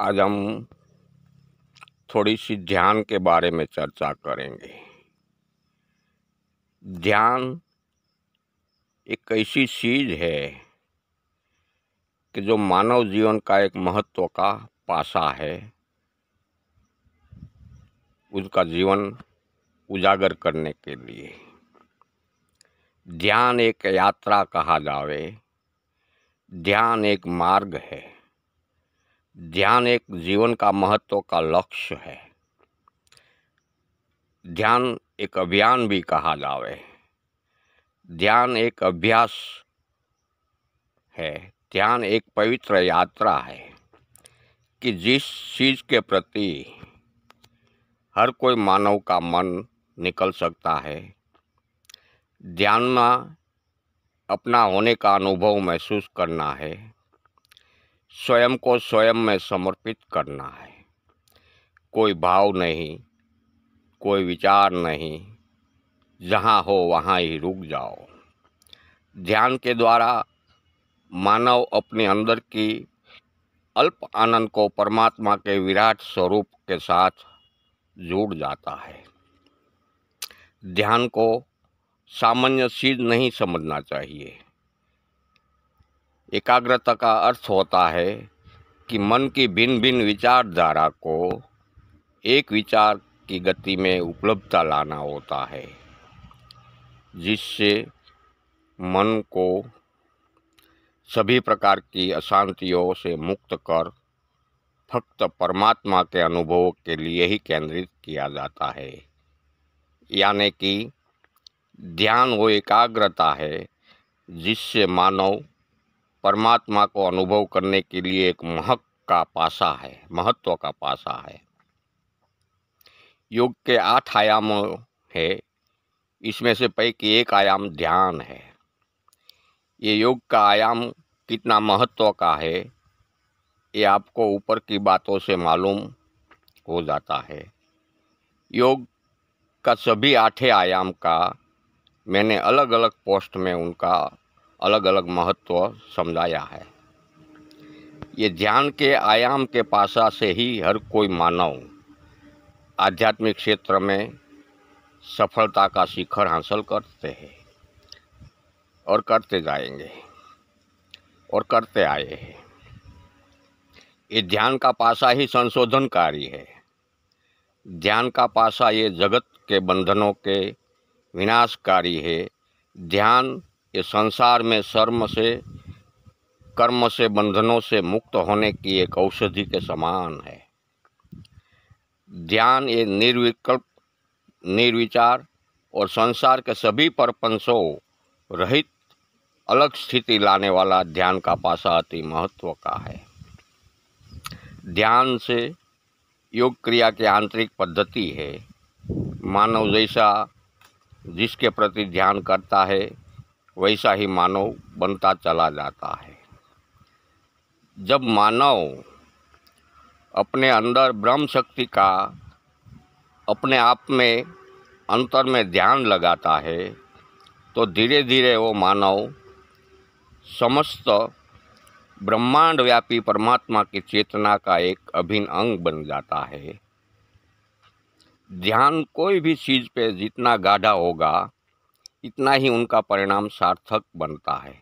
आज हम थोड़ी सी ध्यान के बारे में चर्चा करेंगे ध्यान एक ऐसी चीज है कि जो मानव जीवन का एक महत्व का पासा है उसका जीवन उजागर करने के लिए ध्यान एक यात्रा कहा जावे ध्यान एक मार्ग है ध्यान एक जीवन का महत्व का लक्ष्य है ध्यान एक अभियान भी कहा जावे ध्यान एक अभ्यास है ध्यान एक पवित्र यात्रा है कि जिस चीज़ के प्रति हर कोई मानव का मन निकल सकता है ध्यान में अपना होने का अनुभव महसूस करना है स्वयं को स्वयं में समर्पित करना है कोई भाव नहीं कोई विचार नहीं जहाँ हो वहाँ ही रुक जाओ ध्यान के द्वारा मानव अपने अंदर की अल्प आनंद को परमात्मा के विराट स्वरूप के साथ जुड़ जाता है ध्यान को सामान्य चीज नहीं समझना चाहिए एकाग्रता का अर्थ होता है कि मन की भिन्न भिन्न विचारधारा को एक विचार की गति में उपलब्धता लाना होता है जिससे मन को सभी प्रकार की अशांतियों से मुक्त कर फक्त परमात्मा के अनुभव के लिए ही केंद्रित किया जाता है यानी कि ध्यान वो एकाग्रता है जिससे मानव परमात्मा को अनुभव करने के लिए एक महक का पासा है महत्व का पासा है योग के आठ आयाम है इसमें से पैक एक आयाम ध्यान है ये योग का आयाम कितना महत्व का है ये आपको ऊपर की बातों से मालूम हो जाता है योग का सभी आठे आयाम का मैंने अलग अलग पोस्ट में उनका अलग अलग महत्व समझाया है ये ध्यान के आयाम के पासा से ही हर कोई मानव आध्यात्मिक क्षेत्र में सफलता का शिखर हासिल करते हैं और करते जाएंगे और करते आए हैं ये ध्यान का पासा ही संशोधनकारी है ध्यान का पासा ये जगत के बंधनों के विनाशकारी है ध्यान ये संसार में शर्म से कर्म से बंधनों से मुक्त होने की एक औषधि के समान है ध्यान ये निर्विकल्प निर्विचार और संसार के सभी परपंसों रहित अलग स्थिति लाने वाला ध्यान का पासा अति महत्व का है ध्यान से योग क्रिया की आंतरिक पद्धति है मानव जैसा जिसके प्रति ध्यान करता है वैसा ही मानव बनता चला जाता है जब मानव अपने अंदर ब्रह्म शक्ति का अपने आप में अंतर में ध्यान लगाता है तो धीरे धीरे वो मानव समस्त ब्रह्मांड व्यापी परमात्मा की चेतना का एक अभिन्न अंग बन जाता है ध्यान कोई भी चीज़ पे जितना गाढ़ा होगा इतना ही उनका परिणाम सार्थक बनता है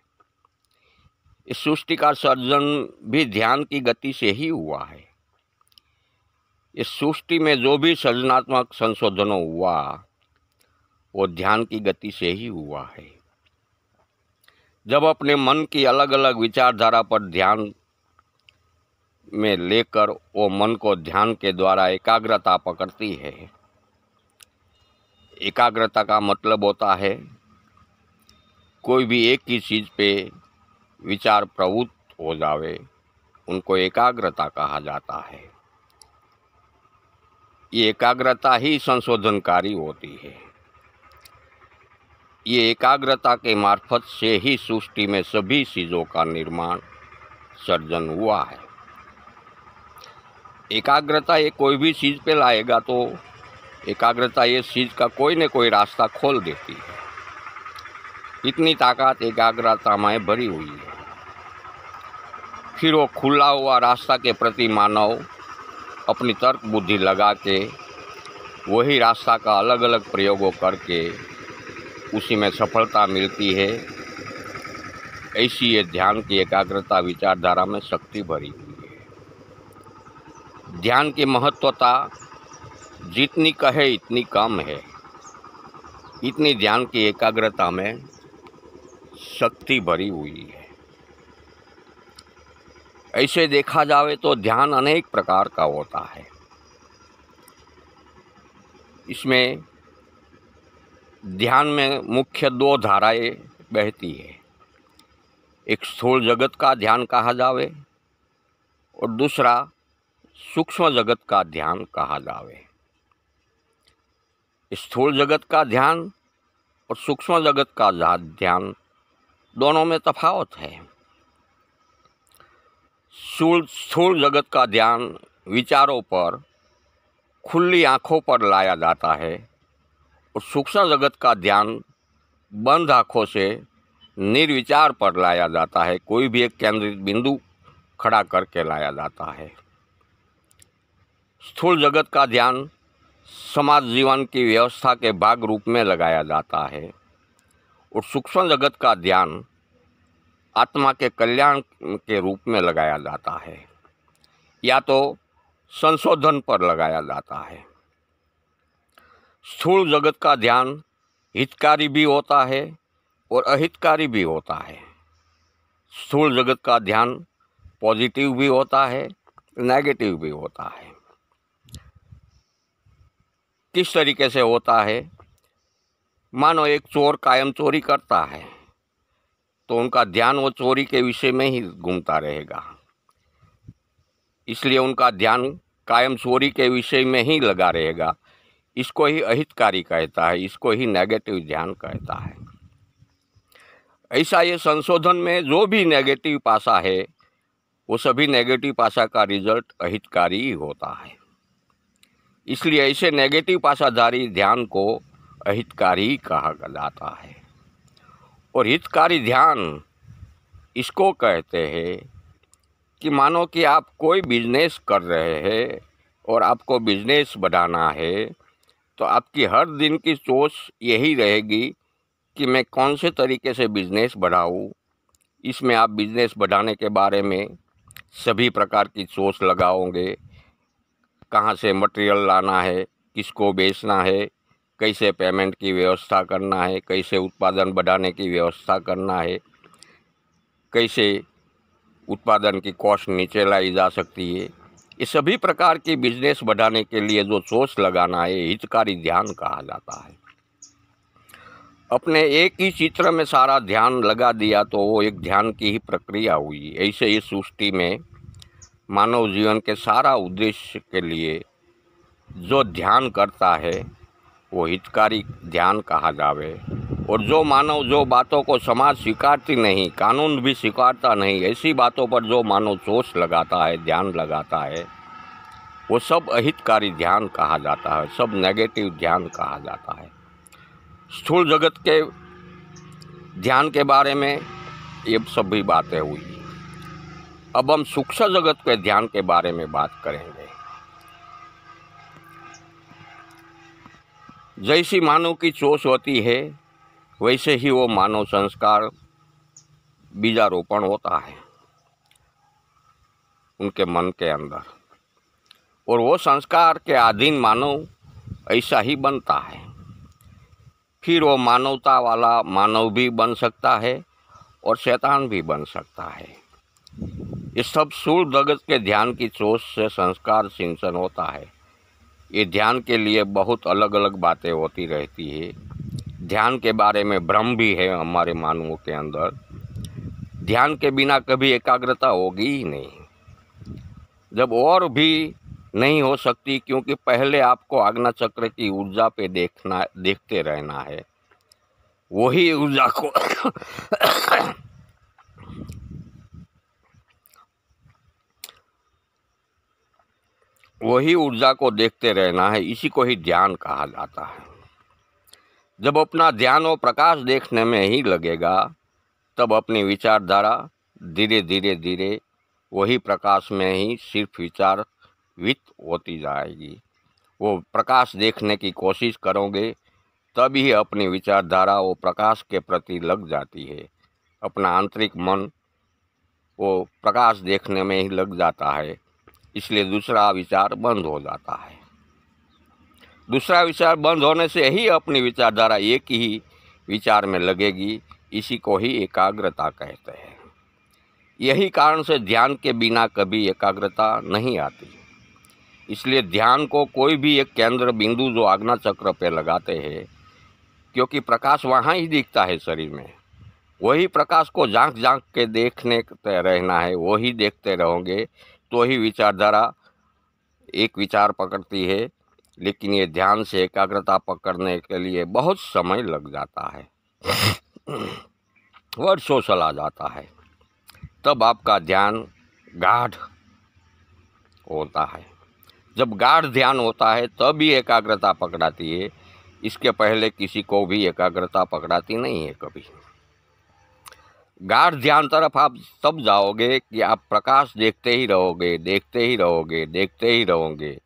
इस सृष्टि का सर्जन भी ध्यान की गति से ही हुआ है इस सृष्टि में जो भी सृजनात्मक संशोधनों हुआ वो ध्यान की गति से ही हुआ है जब अपने मन की अलग अलग विचारधारा पर ध्यान में लेकर वो मन को ध्यान के द्वारा एकाग्रता पकड़ती है एकाग्रता का मतलब होता है कोई भी एक ही चीज़ पे विचार प्रवृत्त हो जावे उनको एकाग्रता कहा जाता है ये एकाग्रता ही संशोधनकारी होती है ये एकाग्रता के मार्फत से ही सृष्टि में सभी चीज़ों का निर्माण सर्जन हुआ है एकाग्रता ये कोई भी चीज़ पे लाएगा तो एकाग्रता इस चीज़ का कोई न कोई रास्ता खोल देती है इतनी ताकत एकाग्रता में भरी हुई है फिर वो खुला हुआ रास्ता के प्रति मानव अपनी तर्क बुद्धि लगा के वही रास्ता का अलग अलग प्रयोगों करके उसी में सफलता मिलती है ऐसी ये ध्यान की एकाग्रता विचारधारा में शक्ति भरी हुई है ध्यान की महत्वता जितनी कहे इतनी कम है इतनी ध्यान की एकाग्रता में शक्ति भरी हुई है ऐसे देखा जावे तो ध्यान अनेक प्रकार का होता है इसमें ध्यान में मुख्य दो धाराएं बहती है एक स्थूल जगत का ध्यान कहा जावे और दूसरा सूक्ष्म जगत का ध्यान कहा जावे स्थूल जगत का ध्यान और सूक्ष्म जगत का ध्यान दोनों में तफावत है स्थूल जगत का ध्यान विचारों पर खुली आँखों पर लाया जाता है और सूक्ष्म जगत का ध्यान बंद आँखों से निर्विचार पर लाया जाता है कोई भी एक केंद्रित बिंदु खड़ा करके लाया जाता है स्थूल जगत का ध्यान समाज जीवन की व्यवस्था के भाग रूप में लगाया जाता है और सूक्ष्म जगत का ध्यान आत्मा के कल्याण के रूप में लगाया जाता है या तो संशोधन पर लगाया जाता है स्थूल जगत का ध्यान हितकारी भी होता है और अहितकारी भी होता है स्थूल जगत का ध्यान पॉजिटिव भी होता है नेगेटिव भी होता है किस तरीके से होता है मानो एक चोर कायम चोरी करता है तो उनका ध्यान वो चोरी के विषय में ही घूमता रहेगा इसलिए उनका ध्यान कायम चोरी के विषय में ही लगा रहेगा इसको ही अहितकारी कहता है इसको ही नेगेटिव ध्यान कहता है ऐसा ये संशोधन में जो भी नेगेटिव पासा है वो सभी नेगेटिव पासा का रिजल्ट अहितकारी ही होता है इसलिए ऐसे नेगेटिव पासाधारी ध्यान को अहितकारी कहा जाता है और हितकारी ध्यान इसको कहते हैं कि मानो कि आप कोई बिजनेस कर रहे हैं और आपको बिजनेस बढ़ाना है तो आपकी हर दिन की सोच यही रहेगी कि मैं कौन से तरीके से बिजनेस बढ़ाऊँ इसमें आप बिजनेस बढ़ाने के बारे में सभी प्रकार की सोच लगाओगे कहाँ से मटेरियल लाना है किसको बेचना है कैसे पेमेंट की व्यवस्था करना है कैसे उत्पादन बढ़ाने की व्यवस्था करना है कैसे उत्पादन की कॉस्ट नीचे लाई जा सकती है ये सभी प्रकार की बिजनेस बढ़ाने के लिए जो सोच लगाना है हितकारी ध्यान कहा जाता है अपने एक ही चित्र में सारा ध्यान लगा दिया तो वो एक ध्यान की ही प्रक्रिया हुई ऐसे ही सृष्टि में मानव जीवन के सारा उद्देश्य के लिए जो ध्यान करता है वो हितकारी ध्यान कहा जावे और जो मानव जो बातों को समाज स्वीकारती नहीं कानून भी स्वीकारता नहीं ऐसी बातों पर जो मानव सोच लगाता है ध्यान लगाता है वो सब अहितकारी ध्यान कहा जाता है सब नेगेटिव ध्यान कहा जाता है स्थूल जगत के ध्यान के बारे में ये सभी बातें हुई अब हम सूक्ष्म जगत के ध्यान के बारे में बात करेंगे जैसी मानव की चोस होती है वैसे ही वो मानव संस्कार बीजारोपण होता है उनके मन के अंदर और वो संस्कार के अधीन मानव ऐसा ही बनता है फिर वो मानवता वाला मानव भी बन सकता है और शैतान भी बन सकता है ये सब सूर्य दगत के ध्यान की सोच से संस्कार सिंचन होता है ये ध्यान के लिए बहुत अलग अलग बातें होती रहती है ध्यान के बारे में भ्रम भी है हमारे मानवों के अंदर ध्यान के बिना कभी एकाग्रता होगी ही नहीं जब और भी नहीं हो सकती क्योंकि पहले आपको आग्ना चक्र की ऊर्जा पे देखना देखते रहना है वही ऊर्जा को वही ऊर्जा को देखते रहना है इसी को ही ध्यान कहा जाता है जब अपना ध्यान और प्रकाश देखने में ही लगेगा तब अपनी विचारधारा धीरे धीरे धीरे वही प्रकाश में ही सिर्फ विचार वित्त होती जाएगी वो प्रकाश देखने की कोशिश करोगे तभी अपनी विचारधारा वो प्रकाश के प्रति लग जाती है अपना आंतरिक मन वो प्रकाश देखने में ही लग जाता है इसलिए दूसरा विचार बंद हो जाता है दूसरा विचार बंद होने से ही अपनी विचारधारा एक ही विचार में लगेगी इसी को ही एकाग्रता कहते हैं यही कारण से ध्यान के बिना कभी एकाग्रता नहीं आती इसलिए ध्यान को कोई भी एक केंद्र बिंदु जो आग्ना चक्र पे लगाते हैं क्योंकि प्रकाश वहाँ ही दिखता है शरीर में वही प्रकाश को झांक झांक के देखने रहना है वही देखते रहोगे तो ही विचारधारा एक विचार पकड़ती है लेकिन ये ध्यान से एकाग्रता पकड़ने के लिए बहुत समय लग जाता है वर्षों चला जाता है तब आपका ध्यान गाढ़ होता है जब गाढ़ ध्यान होता है तब ही एकाग्रता पकड़ाती है इसके पहले किसी को भी एकाग्रता पकड़ाती नहीं है कभी गाढ़ ध्यान तरफ आप तब जाओगे कि आप प्रकाश देखते ही रहोगे देखते ही रहोगे देखते ही रहोगे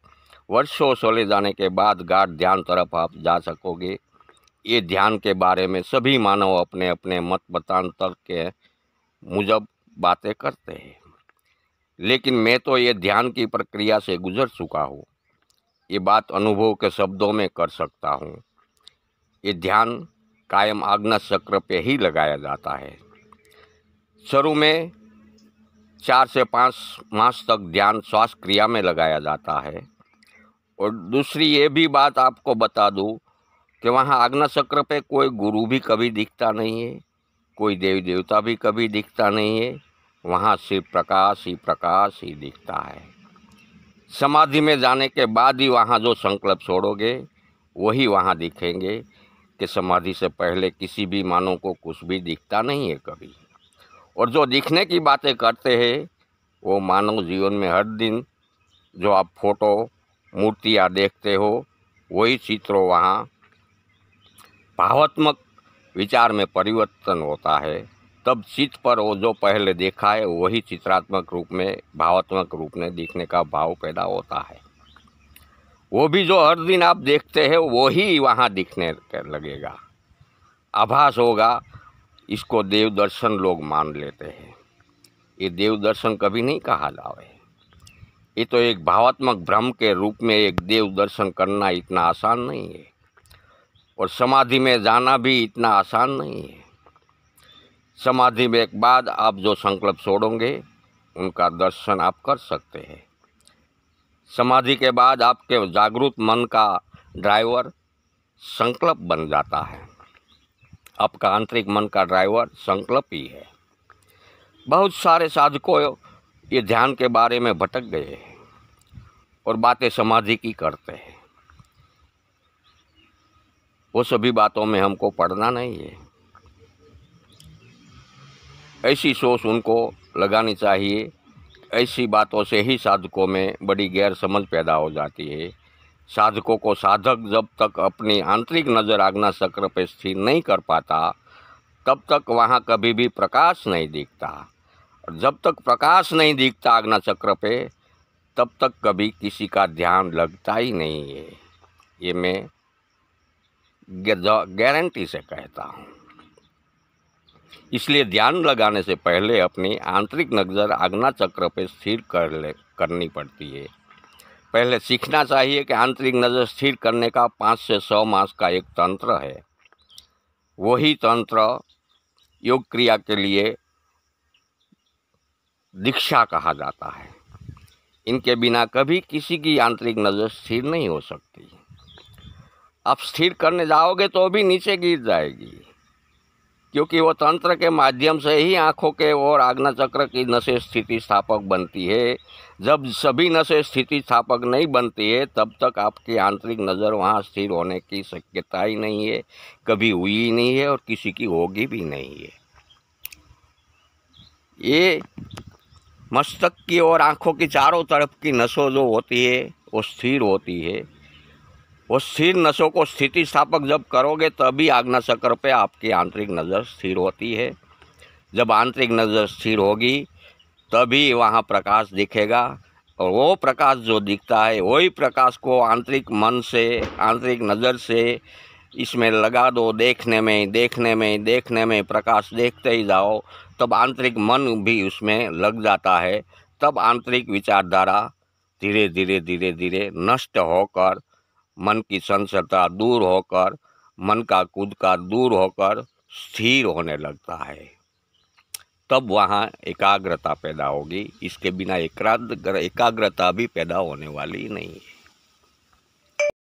वर्षों सोले जाने के बाद गाढ़ ध्यान तरफ आप जा सकोगे ये ध्यान के बारे में सभी मानव अपने अपने मत मतांतर के मुजब बातें करते हैं लेकिन मैं तो ये ध्यान की प्रक्रिया से गुजर चुका हूँ ये बात अनुभव के शब्दों में कर सकता हूँ ये ध्यान कायम आग्न चक्र पे ही लगाया जाता है शुरू में चार से पाँच मास तक ध्यान श्वास क्रिया में लगाया जाता है और दूसरी ये भी बात आपको बता दूँ कि वहाँ आग्न चक्र पे कोई गुरु भी कभी दिखता नहीं है कोई देवी देवता भी कभी दिखता नहीं है वहाँ शिव प्रकाश ही प्रकाश ही दिखता है समाधि में जाने के बाद ही वहाँ जो संकल्प छोड़ोगे वही वहाँ दिखेंगे कि समाधि से पहले किसी भी मानव को कुछ भी दिखता नहीं है कभी और जो दिखने की बातें करते हैं वो मानव जीवन में हर दिन जो आप फोटो मूर्तियाँ देखते हो वही चित्र वहाँ भावात्मक विचार में परिवर्तन होता है तब चित्र पर वो जो पहले देखा है वही चित्रात्मक रूप में भावात्मक रूप में दिखने का भाव पैदा होता है वो भी जो हर दिन आप देखते हैं वही वहाँ दिखने लगेगा आभास होगा इसको देव दर्शन लोग मान लेते हैं ये देव दर्शन कभी नहीं कहा जावे ये तो एक भावात्मक भ्रम के रूप में एक देव दर्शन करना इतना आसान नहीं है और समाधि में जाना भी इतना आसान नहीं है समाधि में एक बाद आप जो संकल्प छोड़ोगे उनका दर्शन आप कर सकते हैं समाधि के बाद आपके जागरूक मन का ड्राइवर संकल्प बन जाता है आपका आंतरिक मन का ड्राइवर संकल्प ही है बहुत सारे साधकों ये ध्यान के बारे में भटक गए हैं और बातें समाधि की करते हैं वो सभी बातों में हमको पढ़ना नहीं है ऐसी सोच उनको लगानी चाहिए ऐसी बातों से ही साधकों में बड़ी गैर समझ पैदा हो जाती है साधकों को साधक जब तक अपनी आंतरिक नज़र आग्ना चक्र पर स्थिर नहीं कर पाता तब तक वहाँ कभी भी प्रकाश नहीं दिखता जब तक प्रकाश नहीं दिखता आग्ना चक्र पे तब तक कभी किसी का ध्यान लगता ही नहीं है ये मैं गारंटी से कहता हूँ इसलिए ध्यान लगाने से पहले अपनी आंतरिक नजर आग्ना चक्र पे स्थिर कर ले करनी पड़ती है पहले सीखना चाहिए कि आंतरिक नज़र स्थिर करने का पाँच से सौ मास का एक तंत्र है वही तंत्र योग क्रिया के लिए दीक्षा कहा जाता है इनके बिना कभी किसी की आंतरिक नज़र स्थिर नहीं हो सकती आप स्थिर करने जाओगे तो भी नीचे गिर जाएगी क्योंकि वो तंत्र के माध्यम से ही आँखों के और आग्ना चक्र की नशे स्थिति स्थापक बनती है जब सभी नशे स्थिति स्थापक नहीं बनती है तब तक आपकी आंतरिक नज़र वहाँ स्थिर होने की शक्यता ही नहीं है कभी हुई ही नहीं है और किसी की होगी भी नहीं है ये मस्तक की और आँखों की चारों तरफ की नसों जो होती है वो स्थिर होती है वो स्थिर नसों को स्थिति स्थापक जब करोगे तभी आग्ना चक्र पे आपकी आंतरिक नज़र स्थिर होती है जब आंतरिक नज़र स्थिर होगी तभी वहाँ प्रकाश दिखेगा और वो प्रकाश जो दिखता है वही प्रकाश को आंतरिक मन से आंतरिक नज़र से इसमें लगा दो देखने में देखने में देखने में प्रकाश देखते ही जाओ तब आंतरिक मन भी उसमें लग जाता है तब आंतरिक विचारधारा धीरे धीरे धीरे धीरे नष्ट होकर मन की संसता दूर होकर मन का कूद का दूर होकर स्थिर होने लगता है तब वहाँ एकाग्रता पैदा होगी इसके बिना एकाग्र एकाग्रता भी पैदा होने वाली नहीं है